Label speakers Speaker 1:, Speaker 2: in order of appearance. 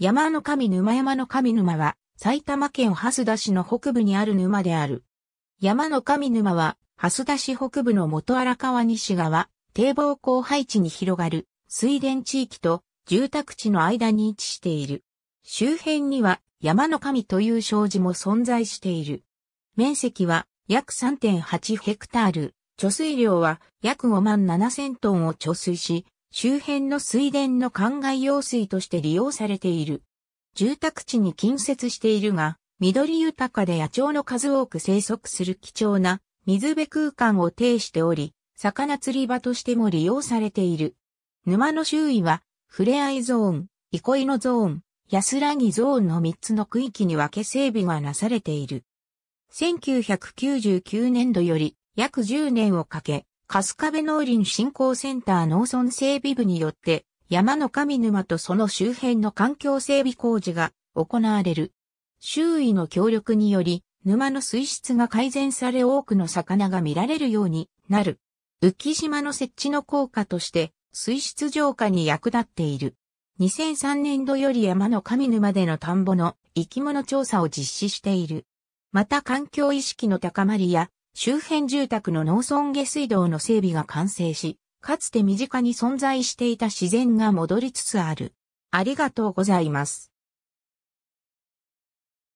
Speaker 1: 山
Speaker 2: の神沼山の神沼は、埼玉県蓮田市の北部にある沼である。山の神沼は、蓮田市北部の元荒川西側、堤防高配置に広がる水田地域と住宅地の間に位置している。周辺には山の神という障子も存在している。面積は約3.8ヘクタール、貯水量は約5万7千トンを貯水し、周辺の水田の灌漑用水として利用されている。住宅地に近接しているが、緑豊かで野鳥の数多く生息する貴重な水辺空間を呈しており、魚釣り場としても利用されている。沼の周囲は、ふれあいゾーン、憩いのゾーン、安らぎゾーンの3つの区域に分け整備がなされている。1999年度より約10年をかけ、春日部農林振興センター農村整備部によって、山の上沼とその周辺の環境整備工事が行われる。周囲の協力により、沼の水質が改善され多くの魚が見られるようになる。浮島の設置の効果として、水質浄化に役立っている。2003年度より山の上沼での田んぼの生き物調査を実施している。また環境意識の高まりや周辺住宅の農村下水道の整備が完成し、かつて身近に存在していた自然が戻りつつある。ありがとうございます。